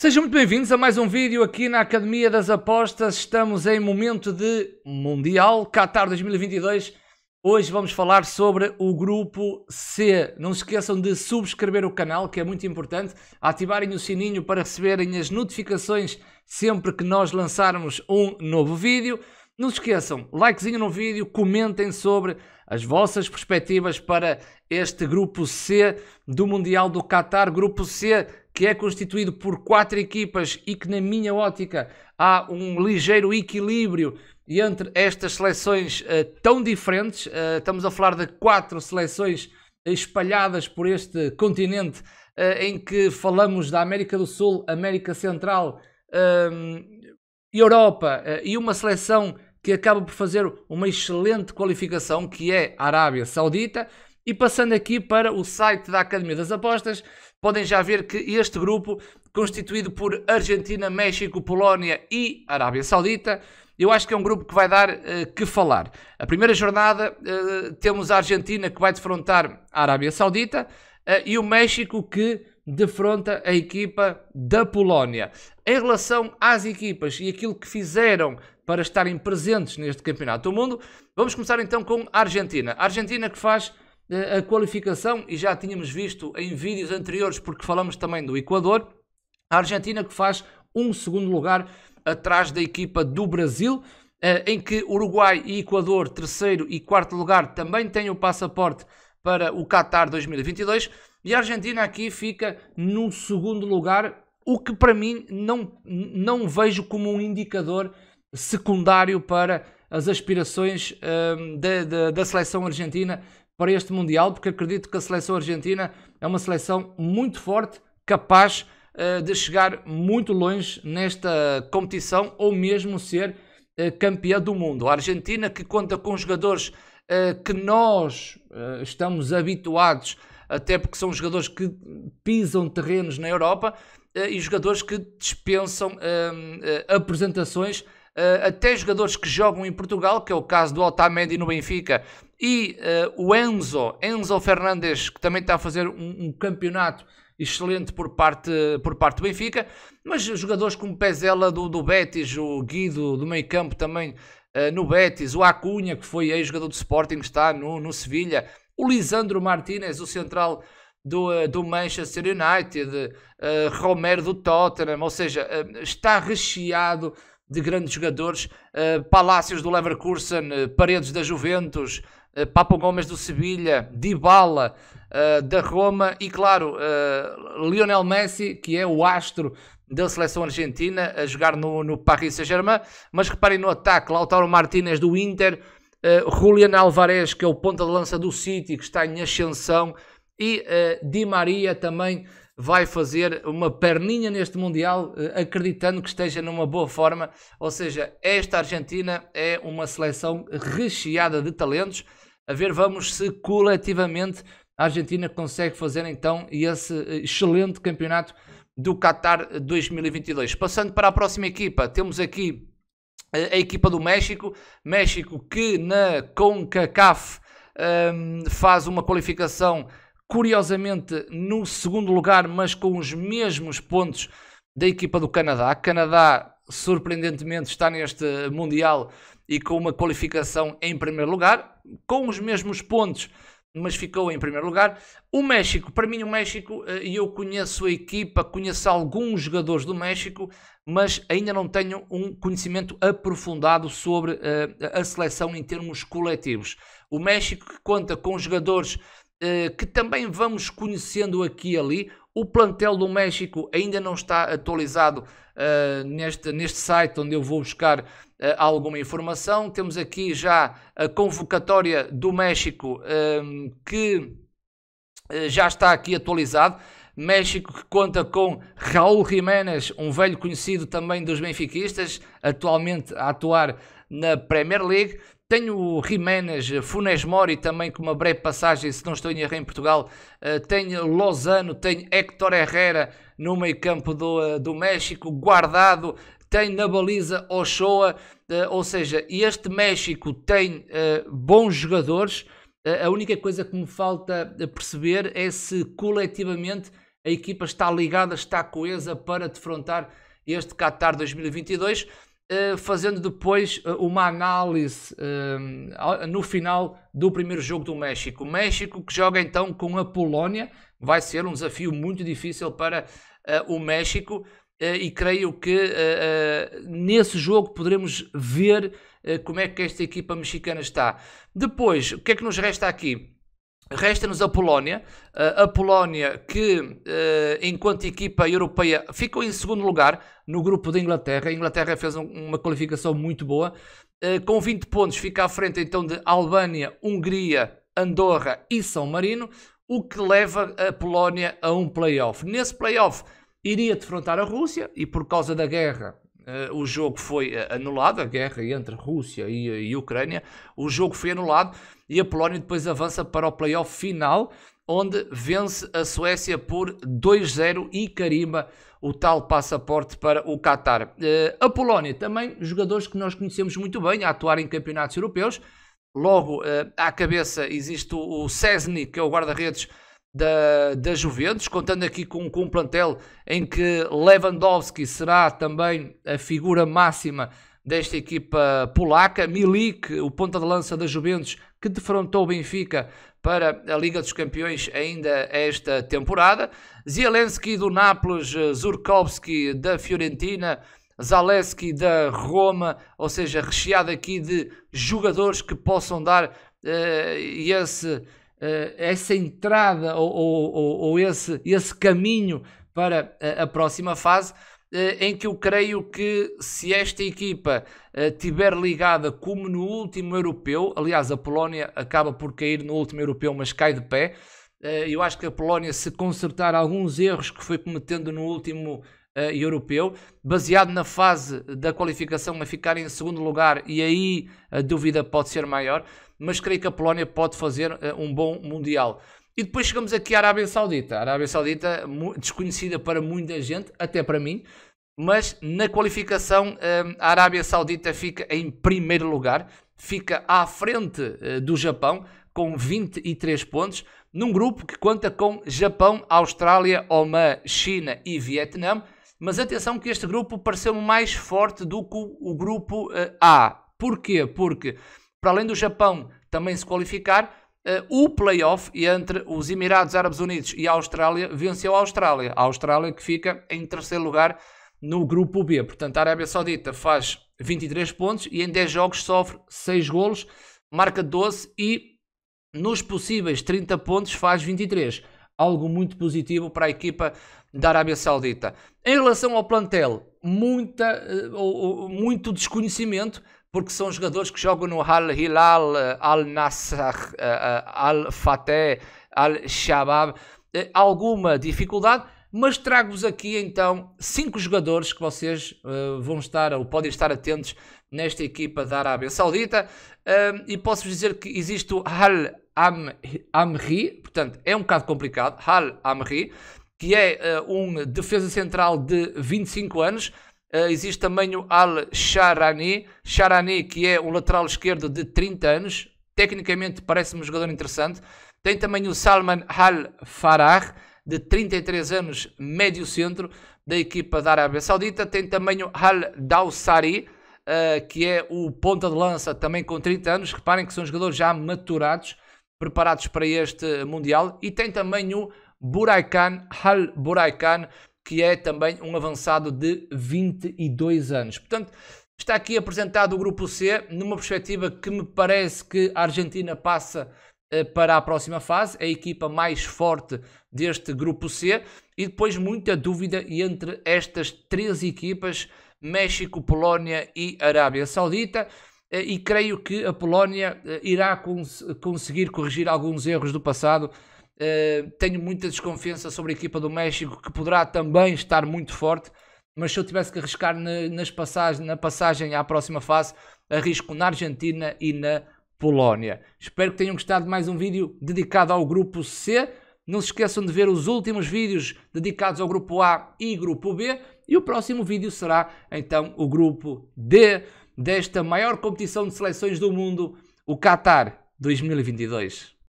Sejam muito bem-vindos a mais um vídeo aqui na Academia das Apostas. Estamos em momento de Mundial Qatar 2022. Hoje vamos falar sobre o grupo C. Não se esqueçam de subscrever o canal, que é muito importante, ativarem o sininho para receberem as notificações sempre que nós lançarmos um novo vídeo. Não se esqueçam, likezinho no vídeo, comentem sobre as vossas perspectivas para este grupo C do Mundial do Qatar. Grupo C que é constituído por quatro equipas e que, na minha ótica, há um ligeiro equilíbrio entre estas seleções uh, tão diferentes. Uh, estamos a falar de quatro seleções espalhadas por este continente, uh, em que falamos da América do Sul, América Central, Europa e uma seleção que acaba por fazer uma excelente qualificação, que é a Arábia Saudita. E passando aqui para o site da Academia das Apostas, podem já ver que este grupo, constituído por Argentina, México, Polónia e Arábia Saudita, eu acho que é um grupo que vai dar uh, que falar. A primeira jornada uh, temos a Argentina que vai defrontar a Arábia Saudita uh, e o México que defronta a equipa da Polónia. Em relação às equipas e aquilo que fizeram para estarem presentes neste Campeonato do Mundo, vamos começar então com a Argentina. A Argentina que faz a qualificação, e já tínhamos visto em vídeos anteriores, porque falamos também do Equador, a Argentina que faz um segundo lugar atrás da equipa do Brasil, eh, em que Uruguai e Equador, terceiro e quarto lugar, também têm o passaporte para o Qatar 2022, e a Argentina aqui fica no segundo lugar, o que para mim não, não vejo como um indicador secundário para as aspirações um, ehm, da, da, da, seleção argentina para este Mundial, porque acredito que a seleção argentina é uma seleção muito forte, capaz uh, de chegar muito longe nesta competição ou mesmo ser uh, campeã do mundo. A Argentina, que conta com jogadores uh, que nós estamos habituados, até porque são jogadores que pisam terrenos na Europa e jogadores que dispensam apresentações. até jogadores que jogam em Portugal, que é o caso do Otamendi no Benfica, e uh, o Enzo, Enzo Fernandes, que também está a fazer um, um, campeonato excelente por parte, por parte do Benfica, mas jogadores como Pezela do, do Betis, o Guido do meio campo também uh, no Betis, o Acunha, que foi aí jogador do Sporting, está no, no Sevilha, o Lisandro Martínez, o central do, eh, do Manchester United, uh, Romero do Tottenham, ou seja, uh, está recheado de grandes jogadores, uh, Palácios do Leverkusen, uh, Paredes da Juventus, uh, Papo Gomes do Sevilha, Dybala da Roma e, claro, Lionel Messi, que é o astro da seleção argentina a jogar no, no Paris Saint-Germain. Mas reparem no ataque, Lautaro Martínez do Inter, Julian Alvarez, que é o ponta de lança do City, que está em ascensão, e Di Maria também vai fazer uma perninha neste Mundial, eh, acreditando que esteja numa boa forma. Ou seja, esta Argentina é uma seleção recheada de talentos. A ver, vamos se coletivamente a Argentina consegue fazer então esse eh, excelente campeonato do Qatar 2022. Passando para a próxima equipa, temos aqui eh, a equipa do México. México que na CONCACAF um, ehm, faz uma qualificação curiosamente no segundo lugar, mas com os mesmos pontos da equipa do Canadá. A Canadá, surpreendentemente, está neste Mundial e com uma qualificação em primeiro lugar, com os mesmos pontos, mas ficou em primeiro lugar. O México, para mim, o México, eh, e eu conheço a equipa, conheço alguns jogadores do México, mas ainda não tenho um conhecimento aprofundado sobre eh, a seleção em termos coletivos. O México que conta com jogadores eh, que também vamos conhecendo aqui e ali. O plantel do México ainda não está atualizado uh, neste, neste site onde eu vou buscar uh, alguma informação. Temos aqui já a convocatória do México que já está aqui atualizado. México que conta com Raul Jiménez, um velho conhecido também dos benfiquistas, atualmente a atuar na Premier League. Tenho Jiménez, eh, Funes Mori também com uma breve passagem, se não estou em erro em Portugal. Uh, tenho Lozano, tenho Héctor Herrera no meio campo do, eh, do México, guardado. Tem na baliza Ochoa, ou seja, este México tem bons jogadores. a única coisa que me falta perceber é se coletivamente a equipa está ligada, está coesa para defrontar este Qatar 2022. Eh, fazendo depois eh, uma análise eh, no final do primeiro jogo do México. O México que joga então com a Polónia, vai ser um desafio muito difícil para o México e creio que nesse jogo poderemos ver como é que esta equipa mexicana está. Depois, o que é que nos resta aqui? Resta-nos a Polónia, a Polónia que, eh, enquanto equipa europeia, ficou em segundo lugar no grupo da Inglaterra. A Inglaterra fez uma qualificação muito boa. Eh, com 20 pontos, fica à frente então de Albânia, Hungria, Andorra e São Marino, o que leva a Polónia a um playoff. Nesse playoff, iria defrontar a Rússia e, por causa da guerra eh, o jogo foi eh, anulado, a guerra entre Rússia e, eh, e Ucrânia, o jogo foi anulado e a Polónia depois avança para o playoff final, onde vence a Suécia por 2-0 e carimba o tal passaporte para o Qatar. a Polónia também, jogadores que nós conhecemos muito bem a atuar em campeonatos europeus, logo à cabeça existe o Cesny, que é o guarda-redes da, da Juventus, contando aqui com, com um plantel em que Lewandowski será também a figura máxima desta equipa polaca. Milik, o ponta de lança da Juventus, que defrontou o Benfica para a Liga dos Campeões ainda esta temporada. Zielinski do Nápoles, Zurkowski da Fiorentina, Zaleski da Roma, ou seja, recheado aqui de jogadores que possam dar uh, esse eh, essa entrada ou, ou, ou esse, esse caminho para a próxima fase, eh, em que eu creio que se esta equipa eh, tiver ligada como no último europeu, aliás, a Polónia acaba por cair no último europeu, mas cai de pé. Eu acho que a Polónia, se consertar alguns erros que foi cometendo no último europeu, baseado na fase da qualificação a ficar em segundo lugar, e aí a dúvida pode ser maior mas creio que a Polónia pode fazer eh, um bom Mundial. E depois chegamos aqui à Arábia Saudita. A Arábia Saudita, desconhecida para muita gente, até para mim, mas na qualificação eh, a Arábia Saudita fica em primeiro lugar, fica à frente eh, do Japão com 23 pontos, num grupo que conta com Japão, Austrália, Oman, China e Vietnã. Mas atenção que este grupo pareceu mais forte do que o, grupo A. Porquê? Porque para além do Japão também se qualificar, Uh, o playoff entre os Emirados Árabes Unidos e a Austrália venceu a Austrália. A Austrália que fica em terceiro lugar no grupo B. Portanto, a Arábia Saudita faz 23 pontos e em 10 jogos sofre 6 golos, marca 12 e nos possíveis 30 pontos faz 23. Algo muito positivo para a equipa da Arábia Saudita. Em relação ao plantel, muita, uh, uh, muito desconhecimento porque são jogadores que jogam no Al-Hilal, Al-Nassr, eh, eh, Al-Fateh, Al-Shabab, eh, alguma dificuldade, mas trago-vos aqui então cinco jogadores que vocês uh, vão estar ou podem estar atentos nesta equipa da Arábia Saudita uh, e posso-vos dizer que existe o Hal Amri, portanto é um bocado complicado, Hal Amri, que é uh, um defesa central de 25 anos, Uh, existe também o Al-Sharani, Sharani, que é um lateral esquerdo de 30 anos, tecnicamente parece-me um jogador interessante. Tem também o Salman Al-Farah, de 33 anos, médio centro, da equipa da Arábia Saudita. Tem também o Al-Dawsari, uh, que é o ponta de lança, também com 30 anos. Reparem que são jogadores já maturados, preparados para este Mundial. E tem também o Buraikan, Al-Buraikan, que é também um avançado de 22 anos. Portanto, está aqui apresentado o grupo C, numa perspectiva que me parece que a Argentina passa eh, para a próxima fase, é a equipa mais forte deste grupo C, e depois muita dúvida entre estas três equipas, México, Polónia e Arábia Saudita, eh, e creio que a Polónia eh, irá cons conseguir corrigir alguns erros do passado eh, tenho muita desconfiança sobre a equipa do México, que poderá também estar muito forte, mas se eu tivesse que arriscar na, nas passagem, na passagem à próxima fase, arrisco na Argentina e na Polónia. Espero que tenham gostado de mais um vídeo dedicado ao grupo C. Não se esqueçam de ver os últimos vídeos dedicados ao grupo A e grupo B. E o próximo vídeo será então o grupo D desta maior competição de seleções do mundo, o Qatar 2022.